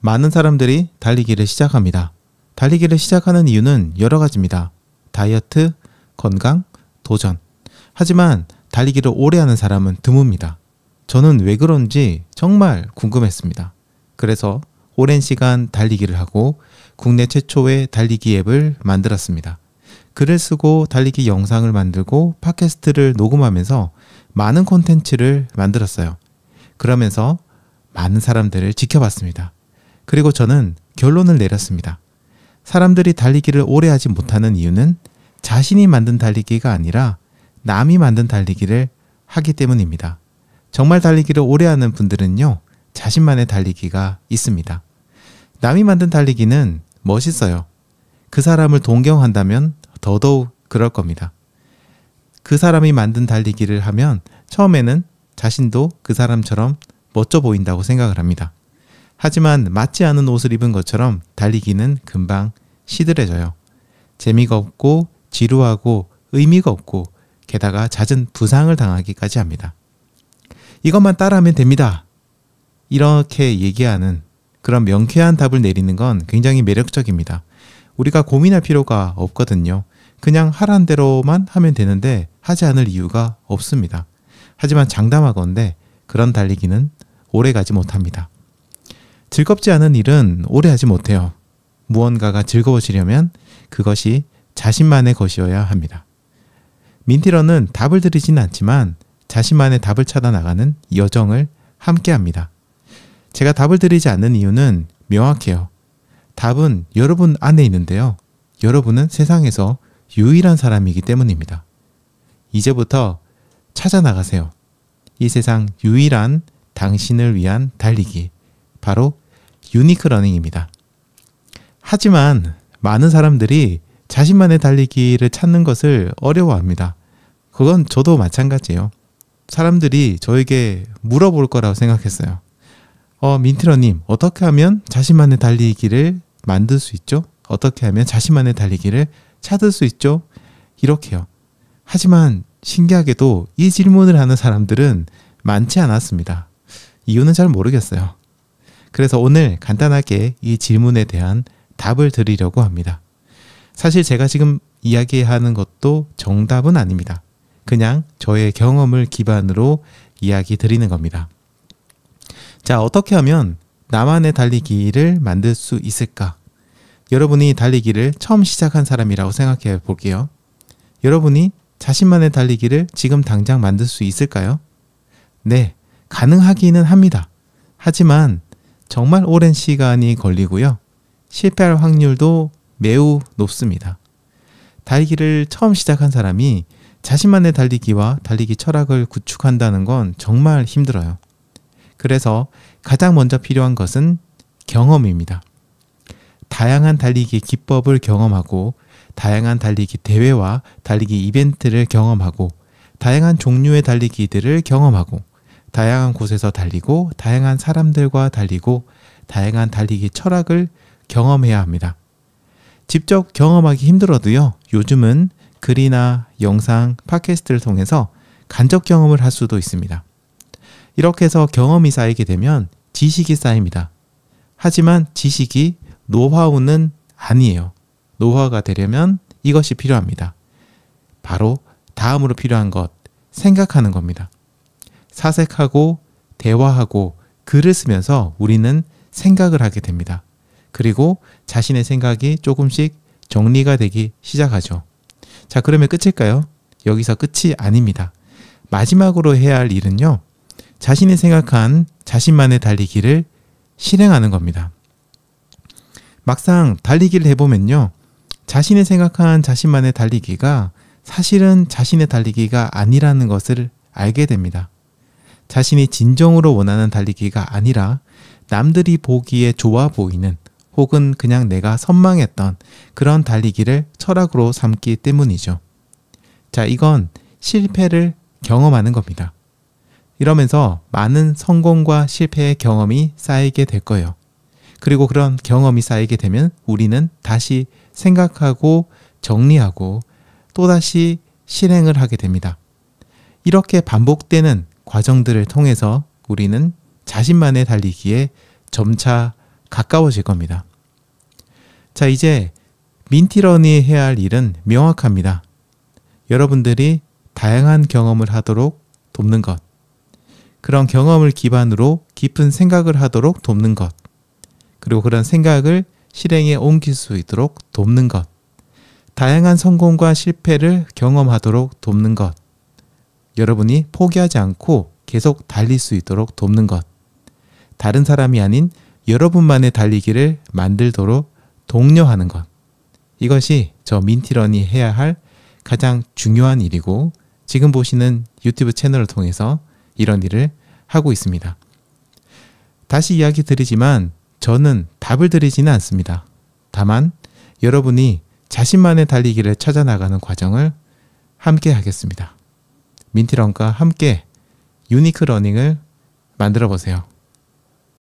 많은 사람들이 달리기를 시작합니다. 달리기를 시작하는 이유는 여러 가지입니다. 다이어트, 건강, 도전. 하지만 달리기를 오래 하는 사람은 드뭅니다. 저는 왜 그런지 정말 궁금했습니다. 그래서 오랜 시간 달리기를 하고 국내 최초의 달리기 앱을 만들었습니다. 글을 쓰고 달리기 영상을 만들고 팟캐스트를 녹음하면서 많은 콘텐츠를 만들었어요. 그러면서 많은 사람들을 지켜봤습니다. 그리고 저는 결론을 내렸습니다. 사람들이 달리기를 오래 하지 못하는 이유는 자신이 만든 달리기가 아니라 남이 만든 달리기를 하기 때문입니다. 정말 달리기를 오래 하는 분들은요, 자신만의 달리기가 있습니다. 남이 만든 달리기는 멋있어요. 그 사람을 동경한다면 더더욱 그럴 겁니다. 그 사람이 만든 달리기를 하면 처음에는 자신도 그 사람처럼 멋져 보인다고 생각을 합니다. 하지만 맞지 않은 옷을 입은 것처럼 달리기는 금방 시들해져요. 재미가 없고 지루하고 의미가 없고 게다가 잦은 부상을 당하기까지 합니다. 이것만 따라하면 됩니다. 이렇게 얘기하는 그런 명쾌한 답을 내리는 건 굉장히 매력적입니다. 우리가 고민할 필요가 없거든요. 그냥 하란 대로만 하면 되는데 하지 않을 이유가 없습니다. 하지만 장담하건데 그런 달리기는 오래 가지 못합니다. 즐겁지 않은 일은 오래 하지 못해요. 무언가가 즐거워지려면 그것이 자신만의 것이어야 합니다. 민티러는 답을 드리진 않지만 자신만의 답을 찾아 나가는 여정을 함께 합니다. 제가 답을 드리지 않는 이유는 명확해요. 답은 여러분 안에 있는데요. 여러분은 세상에서 유일한 사람이기 때문입니다. 이제부터 찾아 나가세요. 이 세상 유일한 당신을 위한 달리기. 바로 유니크 러닝입니다. 하지만 많은 사람들이 자신만의 달리기를 찾는 것을 어려워합니다. 그건 저도 마찬가지예요. 사람들이 저에게 물어볼 거라고 생각했어요. 어, 민트러님, 어떻게 하면 자신만의 달리기를 만들 수 있죠? 어떻게 하면 자신만의 달리기를 찾을 수 있죠? 이렇게요. 하지만 신기하게도 이 질문을 하는 사람들은 많지 않았습니다. 이유는 잘 모르겠어요. 그래서 오늘 간단하게 이 질문에 대한 답을 드리려고 합니다. 사실 제가 지금 이야기하는 것도 정답은 아닙니다. 그냥 저의 경험을 기반으로 이야기 드리는 겁니다. 자, 어떻게 하면 나만의 달리기를 만들 수 있을까? 여러분이 달리기를 처음 시작한 사람이라고 생각해 볼게요. 여러분이 자신만의 달리기를 지금 당장 만들 수 있을까요? 네, 가능하기는 합니다. 하지만 정말 오랜 시간이 걸리고요. 실패할 확률도 매우 높습니다. 달리기를 처음 시작한 사람이 자신만의 달리기와 달리기 철학을 구축한다는 건 정말 힘들어요. 그래서 가장 먼저 필요한 것은 경험입니다. 다양한 달리기 기법을 경험하고 다양한 달리기 대회와 달리기 이벤트를 경험하고 다양한 종류의 달리기들을 경험하고 다양한 곳에서 달리고 다양한 사람들과 달리고 다양한 달리기 철학을 경험해야 합니다. 직접 경험하기 힘들어도요. 요즘은 글이나 영상, 팟캐스트를 통해서 간접 경험을 할 수도 있습니다. 이렇게 해서 경험이 쌓이게 되면 지식이 쌓입니다. 하지만 지식이 노하우는 아니에요. 노하우가 되려면 이것이 필요합니다. 바로 다음으로 필요한 것, 생각하는 겁니다. 사색하고 대화하고 글을 쓰면서 우리는 생각을 하게 됩니다. 그리고 자신의 생각이 조금씩 정리가 되기 시작하죠. 자, 그러면 끝일까요? 여기서 끝이 아닙니다. 마지막으로 해야 할 일은요. 자신이 생각한 자신만의 달리기를 실행하는 겁니다. 막상 달리기를 해보면요. 자신이 생각한 자신만의 달리기가 사실은 자신의 달리기가 아니라는 것을 알게 됩니다. 자신이 진정으로 원하는 달리기가 아니라 남들이 보기에 좋아 보이는 혹은 그냥 내가 선망했던 그런 달리기를 철학으로 삼기 때문이죠. 자, 이건 실패를 경험하는 겁니다. 이러면서 많은 성공과 실패의 경험이 쌓이게 될 거예요. 그리고 그런 경험이 쌓이게 되면 우리는 다시 생각하고 정리하고 또다시 실행을 하게 됩니다. 이렇게 반복되는 과정들을 통해서 우리는 자신만의 달리기에 점차 가까워질 겁니다. 자, 이제 민티러니 해야 할 일은 명확합니다. 여러분들이 다양한 경험을 하도록 돕는 것. 그런 경험을 기반으로 깊은 생각을 하도록 돕는 것. 그리고 그런 생각을 실행에 옮길 수 있도록 돕는 것. 다양한 성공과 실패를 경험하도록 돕는 것. 여러분이 포기하지 않고 계속 달릴 수 있도록 돕는 것. 다른 사람이 아닌 여러분만의 달리기를 만들도록 독려하는 것. 이것이 저 민티런이 해야 할 가장 중요한 일이고 지금 보시는 유튜브 채널을 통해서 이런 일을 하고 있습니다. 다시 이야기 드리지만 저는 답을 드리지는 않습니다. 다만 여러분이 자신만의 달리기를 찾아나가는 과정을 함께 하겠습니다. 민티런과 함께 유니크 러닝을 만들어 보세요.